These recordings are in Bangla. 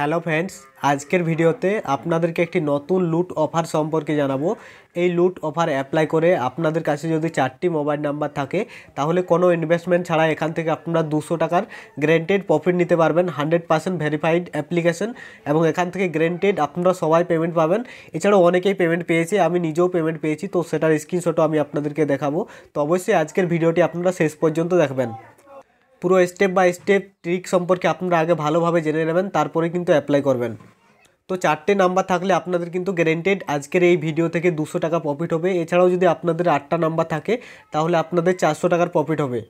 হ্যালো ফ্রেন্ডস আজকের ভিডিওতে আপনাদেরকে একটি নতুন লুট অফার সম্পর্কে জানাবো এই লুট অফার অ্যাপ্লাই করে আপনাদের কাছে যদি চারটি মোবাইল নাম্বার থাকে তাহলে কোনো ইনভেস্টমেন্ট ছাড়া এখান থেকে আপনারা দুশো টাকার গ্রেন্টেড প্রফিট নিতে পারবেন হান্ড্রেড পার্সেন্ট ভেরিফাইড অ্যাপ্লিকেশন এবং এখান থেকে গ্রেন্টেড আপনারা সবাই পেমেন্ট পাবেন এছাড়াও অনেকেই পেমেন্ট পেয়েছে আমি নিজেও পেমেন্ট পেয়েছি তো সেটার স্ক্রিনশটও আমি আপনাদেরকে দেখাবো তো অবশ্যই আজকের ভিডিওটি আপনারা শেষ পর্যন্ত দেখবেন পুরো স্টেপ বাই স্টেপ ট্রিক সম্পর্কে আপনারা আগে ভালোভাবে জেনে নেবেন তারপরে কিন্তু অ্যাপ্লাই করবেন তো চারটে নাম্বার থাকলে আপনাদের কিন্তু গ্যারেন্টেড আজকের এই ভিডিও থেকে দুশো টাকা প্রফিট হবে এছাড়াও যদি আপনাদের আটটা নাম্বার থাকে তাহলে আপনাদের চারশো টাকার প্রফিট হবে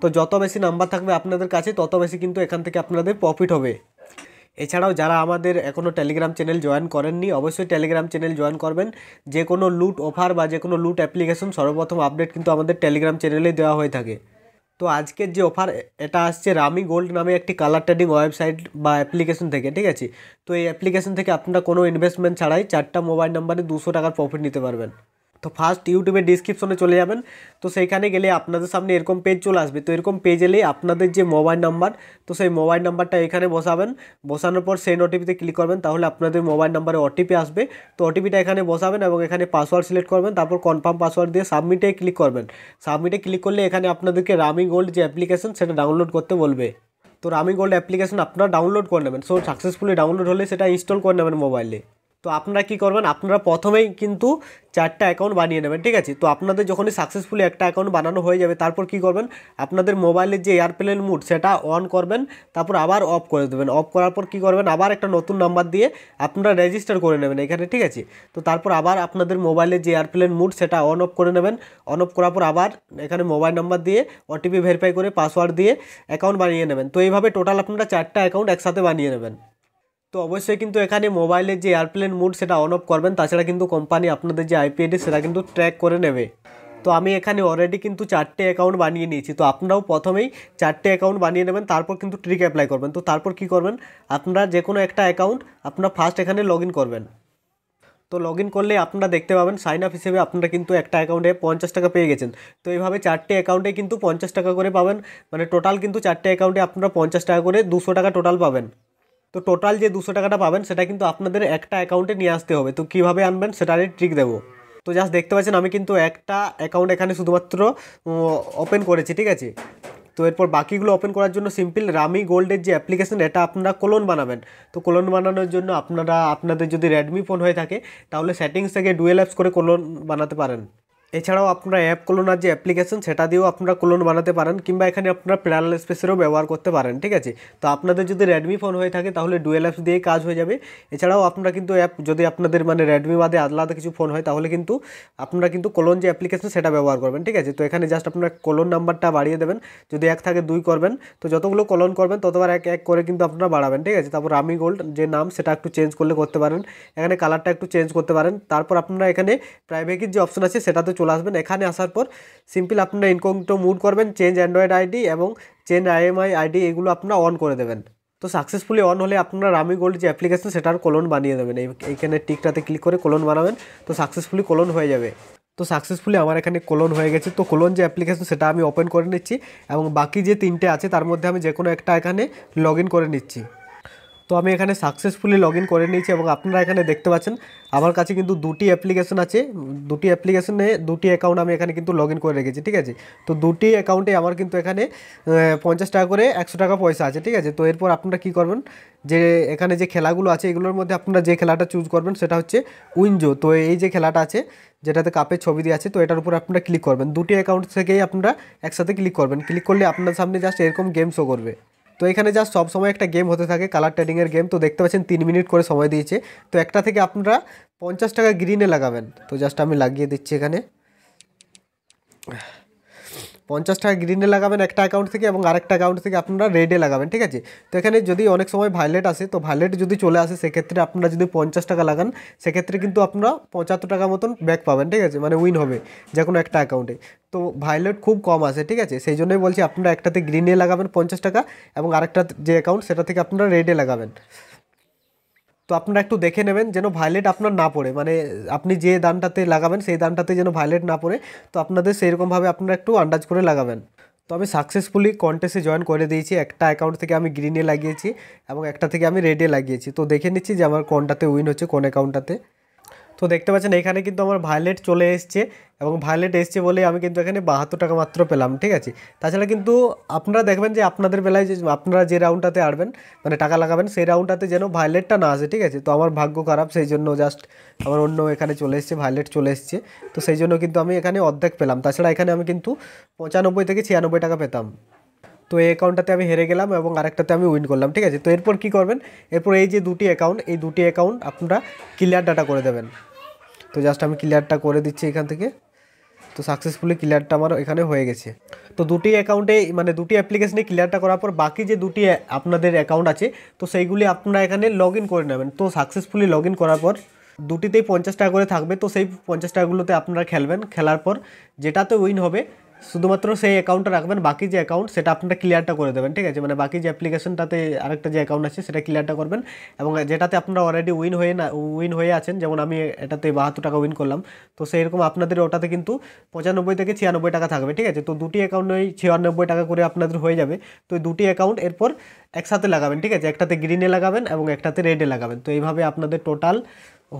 তো যত বেশি নাম্বার থাকবে আপনাদের কাছে তত বেশি কিন্তু এখান থেকে আপনাদের প্রফিট হবে এছাড়াও যারা আমাদের এখনও টেলিগ্রাম চ্যানেল জয়েন করেননি অবশ্যই টেলিগ্রাম চ্যানেল জয়েন করবেন যে কোনো লুট অফার বা যে কোনো লুট অ্যাপ্লিকেশন সর্বপ্রথম আপডেট কিন্তু আমাদের টেলিগ্রাম চ্যানেলে দেওয়া হয়ে থাকে তো আজকে যে অফার এটা আসছে Rami Gold নামে একটি কালার ট্রেডিং ওয়েবসাইট বা অ্যাপ্লিকেশন থেকে ঠিক আছে তো এই অ্যাপ্লিকেশন থেকে আপনারা কোনো ইনভেস্টমেন্ট ছাড়াই চারটি মোবাইল নম্বরে 200 টাকার प्रॉफिट নিতে পারবেন তো ফার্স্ট ইউটিউবের ডিসক্রিপশনে চলে যাবেন তো সেইখানে গেলে আপনাদের সামনে এরকম পেজ চলে আসবে তো এরকম পেজ এলে আপনাদের যে মোবাইল নাম্বার তো সেই মোবাইল নাম্বারটা এখানে বসাবেন বসানোর পর সেন ওটিপিতে ক্লিক করবেন তাহলে আপনাদের মোবাইল নাম্বারে ওটিপি আসবে তো ওটিপিটা এখানে বসাবেন এবং এখানে পাসওয়ার্ড সিলেক্ট করবেন তারপর কনফার্ম পাসওয়ার্ড দিয়ে সাবমিটে ক্লিক করবেন সাবমিটে ক্লিক করলে এখানে আপনাদেরকে রামি গোল্ড যে অ্যাপ্লিকেশন সেটা ডাউনলোড করতে বলবে তো রামি গোল্ড অ্যাপ্লিকেশন আপনারা ডাউনলোড করে নেবেন সো সাকসেসফুলি ডাউনলোড হলে সেটা ইনস্টল করে নেবেন মোবাইলে তো আপনারা কি করবেন আপনারা প্রথমেই কিন্তু চারটা অ্যাকাউন্ট বানিয়ে নেবেন ঠিক আছে তো আপনাদের যখনই সাকসেসফুলি একটা অ্যাকাউন্ট বানানো হয়ে যাবে তারপর কি করবেন আপনাদের মোবাইলের যে এয়ারপ্লেন মুড সেটা অন করবেন তারপর আবার অফ করে দেবেন অফ করার পর কি করবেন আবার একটা নতুন নাম্বার দিয়ে আপনারা রেজিস্টার করে নেবেন এখানে ঠিক আছে তো তারপর আবার আপনাদের মোবাইলের যে এয়ারপ্লেন মুড সেটা অন অফ করে নেবেন অন অফ করার পর আবার এখানে মোবাইল নাম্বার দিয়ে ওটিপি ভেরিফাই করে পাসওয়ার্ড দিয়ে অ্যাকাউন্ট বানিয়ে নেবেন তো এইভাবে টোটাল আপনারা চারটা অ্যাকাউন্ট একসাথে বানিয়ে নেবেন তো অবশ্যই কিন্তু এখানে মোবাইলের যে এয়ারপ্লেন মুড সেটা অন অফ করবেন তাছাড়া কিন্তু কোম্পানি আপনাদের যে আইপিএডি সেটা কিন্তু ট্র্যাক করে নেবে তো আমি এখানে অলরেডি কিন্তু চারটে অ্যাকাউন্ট বানিয়ে নিয়েছি তো আপনারাও প্রথমেই চারটে অ্যাকাউন্ট বানিয়ে নেবেন তারপর কিন্তু ট্রিক অ্যাপ্লাই করবেন তো তারপর কি করবেন আপনারা যে কোনো একটা অ্যাকাউন্ট আপনারা ফার্স্ট এখানে লগ করবেন তো লগ করলে আপনারা দেখতে পাবেন সাইন আপ হিসেবে আপনারা কিন্তু একটা অ্যাকাউন্টে পঞ্চাশ টাকা পেয়ে গেছেন তো এইভাবে চারটে অ্যাকাউন্টে কিন্তু পঞ্চাশ টাকা করে পাবেন মানে টোটাল কিন্তু চারটে অ্যাকাউন্টে আপনারা পঞ্চাশ টাকা করে দুশো টাকা টোটাল পাবেন তো টোটাল যে দুশো টাকাটা পাবেন সেটা কিন্তু আপনাদের একটা অ্যাকাউন্টে নিয়ে আসতে হবে তো কীভাবে আনবেন সেটা আমি ট্রিক দেবো তো জাস্ট দেখতে পাচ্ছেন আমি কিন্তু একটা অ্যাকাউন্ট এখানে শুধুমাত্র ওপেন করেছি ঠিক আছে তো এরপর বাকিগুলো ওপেন করার জন্য সিম্পল রামি গোল্ডের যে অ্যাপ্লিকেশন এটা আপনারা কোলন বানাবেন তো কোলন বানানোর জন্য আপনারা আপনাদের যদি রেডমি ফোন হয়ে থাকে তাহলে সেটিংস থেকে ডুয়েল অ্যাপস করে কোলন বানাতে পারেন এছাড়াও আপনারা অ্যাপ কোলোনার যে অ্যাপ্লিকেশন সেটা দিয়েও আপনারা কোলোন বানাতে পারেন কিংবা এখানে আপনারা প্যারাল স্পেসেরও ব্যবহার করতে পারেন ঠিক আছে তো আপনাদের যদি রেডমি ফোন হয়ে থাকে তাহলে ডুয়েল অ্যাপস দিয়ে কাজ হয়ে যাবে এছাড়াও আপনারা কিন্তু অ্যাপ যদি আপনাদের মানে রেডমি বাদে আলাদা কিছু ফোন হয় তাহলে কিন্তু আপনারা কিন্তু কোলোন যে অ্যাপ্লিকেশন সেটা ব্যবহার করবেন ঠিক আছে তো এখানে জাস্ট আপনারা কোলোন নাম্বারটা বাড়িয়ে দেবেন যদি এক থাকে দুই করবেন তো যতগুলো কলন করবেন ততবার এক এক করে কিন্তু আপনারা বাড়াবেন ঠিক আছে তারপর আমি গোল্ড যে নাম সেটা একটু চেঞ্জ করলে করতে পারেন এখানে কালারটা একটু চেঞ্জ করতে পারেন তারপর আপনারা এখানে প্রাইভেকির যে অপশন আছে সেটাতে চলে আসবেন এখানে আসার পর সিম্পল আপনারা ইনকোটো মুড করবেন চেঞ্জ অ্যান্ড্রয়েড আইডি এবং চেঞ্জ আইএমআই আইডি এগুলো আপনারা অন করে দেবেন তো সাকসেসফুলি অন হলে আপনারা রামি গোল্ড যে অ্যাপ্লিকেশন সেটার কলন বানিয়ে দেবেন এইখানে টিকটাতে ক্লিক করে কলন বানাবেন তো সাকসেসফুলি কলন হয়ে যাবে তো সাকসেসফুলি আমার এখানে কোলন হয়ে গেছে তো কোলন যে অ্যাপ্লিকেশন সেটা আমি ওপেন করে নিচ্ছি এবং বাকি যে তিনটে আছে তার মধ্যে আমি যে কোনো একটা এখানে লগ করে নিচ্ছি তো আমি এখানে সাকসেসফুলি লগ ইন করে নিয়েছি এবং আপনারা এখানে দেখতে পাচ্ছেন আমার কাছে কিন্তু দুটি অ্যাপ্লিকেশন আছে দুটি অ্যাপ্লিকেশনে দুটি অ্যাকাউন্ট আমি এখানে কিন্তু লগ ইন করে রেখেছি ঠিক আছে তো দুটি অ্যাকাউন্টে আমার কিন্তু এখানে পঞ্চাশ টাকা করে একশো টাকা পয়সা আছে ঠিক আছে তো এরপর আপনারা কী করবেন যে এখানে যে খেলাগুলো আছে এগুলোর মধ্যে আপনারা যে খেলাটা চুজ করবেন সেটা হচ্ছে উইনজো তো এই যে খেলাটা আছে যেটাতে কাপের ছবি দিয়ে আছে তো এটার উপর আপনারা ক্লিক করবেন দুটি অ্যাকাউন্ট থেকেই আপনারা একসাথে ক্লিক করবেন ক্লিক করলে আপনার সামনে জাস্ট এরকম গেম শো করবে তো এখানে যা সময় একটা গেম হতে থাকে কালার ট্রেডিংয়ের গেম তো দেখতে পাচ্ছেন তিন মিনিট করে সময় দিয়েছে তো একটা থেকে আপনারা পঞ্চাশ টাকা গ্রিনে লাগাবেন তো জাস্ট আমি লাগিয়ে দিচ্ছি এখানে পঞ্চাশ টাকা গ্রিনে লাগাবেন একটা অ্যাকাউন্ট থেকে এবং আরেকটা অ্যাকাউন্ট থেকে আপনারা রেডে লাগাবেন ঠিক আছে তো এখানে যদি অনেক সময় ভাইলেট আসে তো ভাইলেট যদি চলে আসে সেক্ষেত্রে আপনারা যদি পঞ্চাশ টাকা লাগান সেক্ষেত্রে কিন্তু আপনারা পঁচাত্তর টাকা মতন ব্যাক পাবেন ঠিক আছে মানে উইন হবে যে কোনো একটা অ্যাকাউন্টে তো ভায়োলেট খুব কম আছে ঠিক আছে সেই জন্যই বলছি আপনারা একটাতে গ্রিনে লাগাবেন পঞ্চাশ টাকা এবং আরেকটা যে অ্যাকাউন্ট সেটা থেকে আপনারা রেডে লাগাবেন তো আপনারা একটু দেখে নেবেন যেন ভায়োলেট আপনার না পড়ে মানে আপনি যে দানটাতে লাগাবেন সেই দানটাতে যেন ভায়োলেট না পড়ে তো আপনাদের সেইরকমভাবে আপনারা একটু আন্দাজ করে লাগাবেন তো আমি সাকসেসফুলি কন্টেস্টে জয়েন করে দিয়েছি একটা অ্যাকাউন্ট থেকে আমি গ্রিনে লাগিয়েছি এবং একটা থেকে আমি রেডে লাগিয়েছি তো দেখে নিচ্ছি যে আমার কোনটাতে উইন হচ্ছে কোন অ্যাকাউন্টটাতে তো দেখতে পাচ্ছেন এখানে কিন্তু আমার ভায়োলেট চলে এসছে এবং ভায়োলেট এসছে বলে আমি কিন্তু এখানে বাহাত্তর টাকা মাত্র পেলাম ঠিক আছে তাছাড়া কিন্তু আপনারা দেখবেন যে আপনাদের বেলায় যে আপনারা যে রাউন্ডটাতে আড়বেন মানে টাকা লাগাবেন সেই রাউন্ডটাতে যেন ভায়োলেটটা না আসে ঠিক আছে তো আমার ভাগ্য খারাপ সেই জন্য জাস্ট আমার অন্য এখানে চলে এসছে ভায়োলেট চলে এসছে তো সেই জন্য কিন্তু আমি এখানে অর্ধেক পেলাম তাছাড়া এখানে আমি কিন্তু পঁচানব্বই থেকে ছিয়ানব্বই টাকা পেতাম তো এই অ্যাকাউন্টটাতে আমি হেরে গেলাম এবং আরেকটাতে আমি উইন করলাম ঠিক আছে তো এরপর কি করবেন এরপর এই যে দুটি অ্যাকাউন্ট এই দুটি অ্যাকাউন্ট আপনারা ক্লিয়ার ডাটা করে দেবেন তো জাস্ট আমি ক্লিয়ারটা করে দিচ্ছি এখান থেকে তো সাকসেসফুলি ক্লিয়ারটা আমার এখানে হয়ে গেছে তো দুটি অ্যাকাউন্টে মানে দুটি অ্যাপ্লিকেশনে ক্লিয়ারটা করার পর বাকি যে দুটি আপনাদের অ্যাকাউন্ট আছে তো সেইগুলি আপনারা এখানে লগ করে নেবেন তো সাকসেসফুলি লগ করার পর দুটিতেই পঞ্চাশ টাকা করে থাকবে তো সেই পঞ্চাশ টাকাগুলোতে আপনারা খেলবেন খেলার পর যেটাতে উইন হবে শুধুমাত্র সেই অ্যাকাউন্টটা রাখবেন বাকি যে অ্যাকাউন্ট সেটা আপনারা ক্লিয়ারটা করে দেবেন ঠিক আছে মানে বাকি যে অ্যাপ্লিকেশনটাতে আরেকটা যে অ্যাকাউন্ট আছে সেটা ক্লিয়ারটা করবেন এবং যেটাতে আপনারা অলরেডি উইন হয়ে না উইন হয়ে আছেন যেমন আমি এটাতে বাহাত্তর টাকা উইন করলাম তো সেই রকম আপনাদের ওটাতে কিন্তু পঁচানব্বই থেকে ছিয়ানব্বই টাকা থাকবে ঠিক আছে তো দুটি অ্যাকাউন্ট ওই ছিয়ানব্বই টাকা করে আপনাদের হয়ে যাবে তো দুটি অ্যাকাউন্ট এরপর একসাথে লাগাবেন ঠিক আছে একটাতে গ্রিনে লাগাবেন এবং একটাতে রেডে লাগাবেন তো এইভাবে আপনাদের টোটাল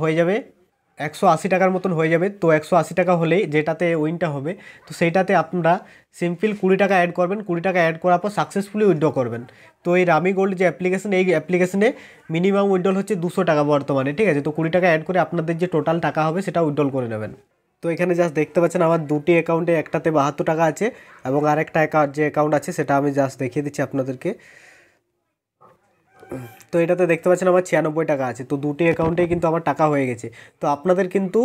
হয়ে যাবে একশো আশি টাকার মতন হয়ে যাবে তো একশো আশি টাকা হলেই যেটাতে উইনটা হবে তো সেইটাতে আপনারা সিম্পল কুড়ি টাকা অ্যাড করবেন কুড়ি টাকা অ্যাড করার পর সাকসেসফুলি উইড্রো করবেন তো এই রামি গোল্ড যে অ্যাপ্লিকেশন এই অ্যাপ্লিকেশনে মিনিমাম উইড্রল হচ্ছে দুশো টাকা বর্তমানে ঠিক আছে তো কুড়ি টাকা অ্যাড করে আপনাদের যে টোটাল টাকা হবে সেটা উইড্রল করে নেবেন তো এখানে জাস্ট দেখতে পাচ্ছেন আমার দুটি অ্যাকাউন্টে একটাতে বাহাত্তর টাকা আছে এবং আরেকটা যে অ্যাকাউন্ট আছে সেটা আমি জাস্ট দেখিয়ে দিচ্ছি আপনাদেরকে তো এটাতে দেখতে পাচ্ছেন আমার ছিয়ানব্বই টাকা আছে তো দুটি অ্যাকাউন্টেই কিন্তু আমার টাকা হয়ে গেছে তো আপনাদের কিন্তু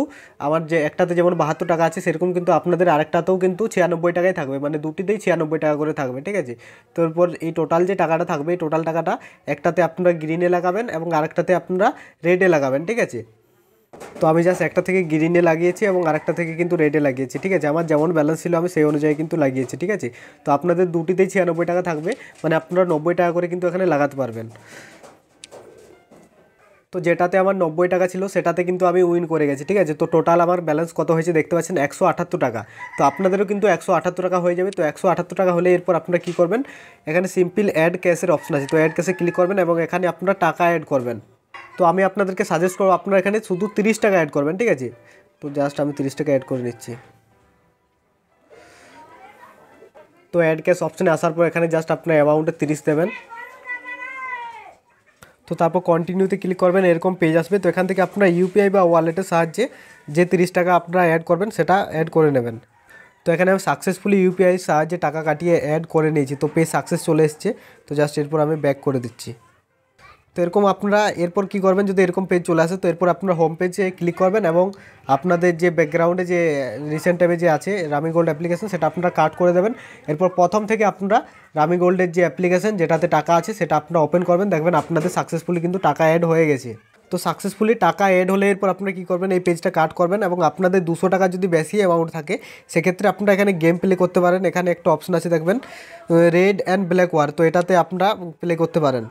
আমার যে একটাতে যেমন বাহাত্তর টাকা আছে সেরকম কিন্তু আপনাদের আরেকটাতেও কিন্তু ছিয়ানব্বই টাকাই থাকবে মানে দুটিতেই ছিয়ানব্বই টাকা করে থাকবে ঠিক আছে তো এরপর এই টোটাল যে টাকাটা থাকবে এই টোটাল টাকাটা একটাতে আপনারা গ্রিনে লাগাবেন এবং আরেকটাতে আপনারা রেডে লাগাবেন ঠিক আছে তো আমি জাস্ট একটা থেকে গ্রিনে লাগিয়েছি এবং আরেকটা থেকে কিন্তু রেডে লাগিয়েছি ঠিক আছে আমার যেমন ব্যালেন্স ছিল আমি সেই অনুযায়ী কিন্তু লাগিয়েছি ঠিক আছে তো আপনাদের দুটিতেই ছিয়ানব্বই টাকা থাকবে মানে আপনারা নব্বই টাকা করে কিন্তু এখানে লাগাতে পারবেন তো যেটাতে আমার নব্বই টাকা ছিল সেটাতে কিন্তু আমি উইন করে গেছি ঠিক আছে তো টোটাল আমার ব্যালেন্স কত হয়েছে দেখতে পাচ্ছেন একশো আঠাত্তর টাকা তো আপনাদেরও কিন্তু একশো আঠাত্তর টাকা হয়ে যাবে তো একশো আঠাত্তর টাকা হলে এরপর আপনারা কী করবেন এখানে সিম্পল অ্যাড ক্যাশের অপশন আছে তো অ্যাড ক্যাশে ক্লিক করবেন এবং এখানে আপনারা টাকা অ্যাড করবেন তো আমি আপনাদেরকে সাজেস্ট করবো আপনারা এখানে শুধু তিরিশ টাকা অ্যাড করবেন ঠিক আছে তো জাস্ট আমি তিরিশ টাকা অ্যাড করে নিচ্ছি তো অ্যাড ক্যাশ অপশানে আসার পর এখানে জাস্ট আপনার অ্যামাউন্টে তিরিশ দেবেন তো তারপর কন্টিনিউতে ক্লিক করবেন এরকম পেজ আসবে তো এখান থেকে আপনার ইউপিআই বা ওয়ালেটের সাহায্যে যে তিরিশ টাকা আপনারা অ্যাড করবেন সেটা অ্যাড করে নেবেন তো এখানে আমি সাকসেসফুলি ইউপিআইয়ের সাহায্যে টাকা কাটিয়ে অ্যাড করে নিয়েছি তো পেজ সাকসেস চলে এসছে তো জাস্ট এরপর আমি ব্যাক করে দিচ্ছি তো এরকম আপনারা এরপর কি করবেন যদি এরকম পেজ চলে আসে তো এরপর আপনারা হোম পেজে ক্লিক করবেন এবং আপনাদের যে ব্যাকগ্রাউন্ডে যে রিসেন্ট টাইমে যে আছে রামি গোল্ড অ্যাপ্লিকেশন সেটা আপনারা কাট করে দেবেন এরপর প্রথম থেকে আপনারা রামি গোল্ডের যে অ্যাপ্লিকেশন যেটাতে টাকা আছে সেটা আপনারা ওপেন করবেন দেখবেন আপনাদের সাকসেসফুলি কিন্তু টাকা অ্যাড হয়ে গেছে তো সাকসেসফুলি টাকা অ্যাড হলে এরপর আপনারা কী করবেন এই পেজটা কাট করবেন এবং আপনাদের দুশো টাকা যদি বেশি অ্যামাউন্ট থাকে সেক্ষেত্রে আপনারা এখানে গেম প্লে করতে পারেন এখানে একটা অপশন আছে দেখবেন রেড অ্যান্ড ব্ল্যাক ওয়ার তো এটাতে আপনারা প্লে করতে পারেন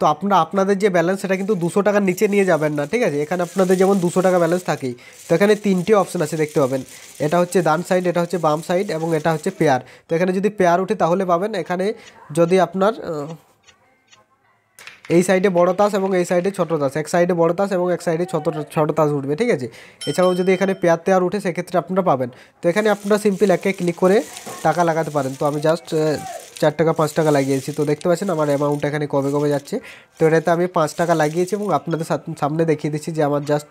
তো আপনারা আপনাদের যে ব্যালেন্স সেটা কিন্তু দুশো টাকার নিচে নিয়ে যাবেন না ঠিক আছে এখানে আপনাদের যেমন দুশো টাকা ব্যালেন্স থাকেই তো এখানে তিনটে অপশান আছে দেখতে পাবেন এটা হচ্ছে ডান সাইড এটা হচ্ছে বাম সাইড এবং এটা হচ্ছে পেয়ার তো এখানে যদি পেয়ার উঠে তাহলে পাবেন এখানে যদি আপনার এই সাইডে বড় তাস এবং এই সাইডে ছোট তাস এক সাইডে বড় তাস এবং এক সাইডে ছোট ছোট তাস উঠবে ঠিক আছে এছাড়াও যদি এখানে পেয়ার তেয়ার উঠে সেক্ষেত্রে আপনারা পাবেন তো এখানে আপনারা সিম্পল একে ক্লিক করে টাকা লাগাতে পারেন তো আমি জাস্ট চার টাকা পাঁচ টাকা লাগিয়েছি তো দেখতে পাচ্ছেন আমার অ্যামাউন্ট এখানে কবে কবে যাচ্ছে তো এটাতে আমি পাঁচ টাকা লাগিয়েছি এবং আপনাদের সামনে দেখিয়ে দিচ্ছি যে আমার জাস্ট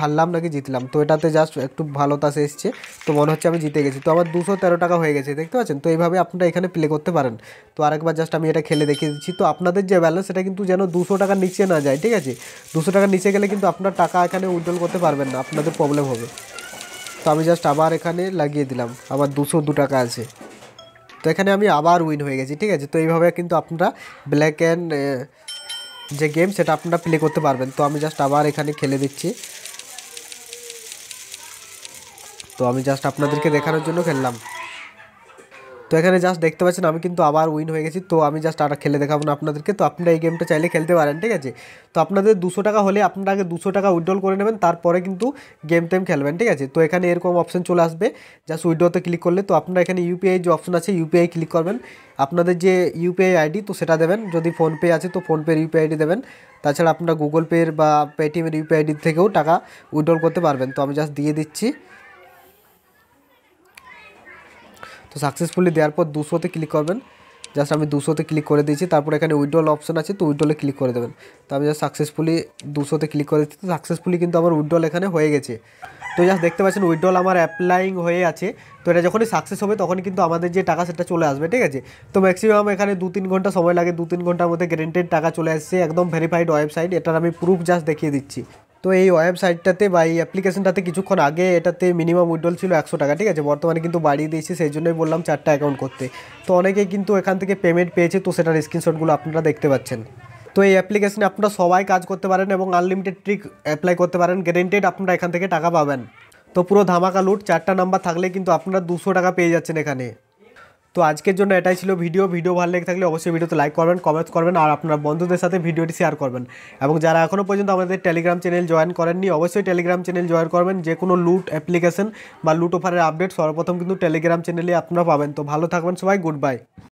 হারলাম নাকি জিতলাম তো এটাতে জাস্ট একটু ভালো তাস এসছে তো মনে হচ্ছে আমি জিতে গেছি তো আমার দুশো তেরো টাকা হয়ে গেছে দেখতে পাচ্ছেন তো এইভাবে আপনারা এখানে প্লে করতে পারেন তো আরেকবার জাস্ট আমি এটা খেলে দেখিয়ে দিচ্ছি তো আপনাদের যে ব্যালেন্স সেটা কিন্তু যেন দুশো টাকার নিচে না যায় ঠিক আছে দুশো টাকার নিচে গেলে কিন্তু আপনার টাকা এখানে উজ্জ্বল করতে পারবেন না আপনাদের প্রবলেম হবে তো আমি জাস্ট আবার এখানে লাগিয়ে দিলাম আবার দুশো দু টাকা আছে তো এখানে আমি আবার উইন হয়ে গেছি ঠিক আছে তো এইভাবে কিন্তু আপনারা ব্ল্যাক এন্ড যে গেম সেটা আপনারা প্লে করতে পারবেন তো আমি जस्ट আবার এখানে খেলে দিচ্ছি তো আমি जस्ट আপনাদেরকে দেখানোর জন্য খেললাম তো এখানে জাস্ট দেখতে পাচ্ছেন আমি কিন্তু আবার উইন হয়ে গেছি তো আমি জাস্ট আর খেলে দেখাবো না আপনাদেরকে তো আপনারা এই গেমটা চাইলে খেলতে পারেন ঠিক আছে তো আপনাদের দুশো টাকা হলে আপনারা আগে দুশো টাকা উইড্রল করে নেবেন তারপরে কিন্তু গেম টেম খেলবেন ঠিক আছে তো এখানে এরকম অপশন চলে আসবে জাস্ট উইড্রোতে ক্লিক করলে তো আপনারা এখানে ইউপিআই যে অপশন আছে ইউপিআই ক্লিক করবেন আপনাদের যে ইউপিআই আইডি তো সেটা দেবেন যদি ফোনপে আছে তো ফোনপের ইউপিআই আইডি দেবেন তাছাড়া আপনারা গুগল পের বা পেটিএমের ইউপিআই আইডি থেকেও টাকা উইড্রল করতে পারবেন তো আমি জাস্ট দিয়ে দিচ্ছি তো সাকসেসফুলি দেওয়ার পর দুশোতে ক্লিক করবেন জাস্ট আমি দুশোতে ক্লিক করে দিয়েছি তারপর এখানে উইড্রল অপশন আছে তো উইড্রলে ক্লিক করে দেবেন তো আমি জাস্ট সাকসেসফুলি দুশোতে ক্লিক করে দিচ্ছি তো সাকসেসফুলি কিন্তু আমার উইড্রল এখানে হয়ে গেছে তো জাস্ট দেখতে পাচ্ছেন উইড্রল আমার অ্যাপ্লাইং হয়ে আছে তো এটা যখনই সাকসেস হবে তখনই কিন্তু আমাদের যে টাকা সেটা চলে আসবে ঠিক আছে তো ম্যাক্সিমাম এখানে দু তিন ঘন্টা সময় লাগে দু তিন ঘন্টার মধ্যে গ্যারেন্টেড টাকা চলে আসছে একদম ভেরিফাইড ওয়েবসাইট এটার আমি প্রুফ জাস্ট দেখিয়ে দিচ্ছি তো এই ওয়েবসাইটটাতে বা এই অ্যাপ্লিকেশনটাতে কিছুক্ষণ আগে এটাতে মিনিমাম উইড্রল ছিল একশো টাকা ঠিক আছে বর্তমানে কিন্তু বাড়িয়ে দিয়েছি সেই জন্যই বললাম চারটা অ্যাকাউন্ট করতে তো অনেকেই কিন্তু এখান থেকে পেমেন্ট পেয়েছে তো সেটার স্ক্রিনশটগুলো আপনারা দেখতে পাচ্ছেন তো এই অ্যাপ্লিকেশনে আপনারা সবাই কাজ করতে পারেন এবং আনলিমিটেড ট্রিক অ্যাপ্লাই করতে পারেন গ্যারেন্টেড আপনারা এখান থেকে টাকা পাবেন তো পুরো ধামাকা লুট চারটা নাম্বার থাকলে কিন্তু আপনারা দুশো টাকা পেয়ে যাচ্ছেন এখানে তো আজকের জন্য এটাই ছিল ভিডিও ভিডিও ভালো লেগে থাকলে অবশ্যই ভিডিওতে লাইক করবেন কমেন্টস করবেন আর আপনার বন্ধুদের সাথে ভিডিওটি শেয়ার করবেন এবং যারা এখনও পর্যন্ত আমাদের টেলিগ্রাম চ্যানেল জয়েন করেননি অবশ্যই টেলিগ্রাম চ্যানেল জয়েন করবেন যে কোনো লুট অ্যাপ্লিকেশন বা লুট অফারের আপডেট সর্বপ্রথম কিন্তু টেলিগ্রাম চ্যানেলে আপনারা পাবেন তো ভালো থাকবেন সবাই গুড বাই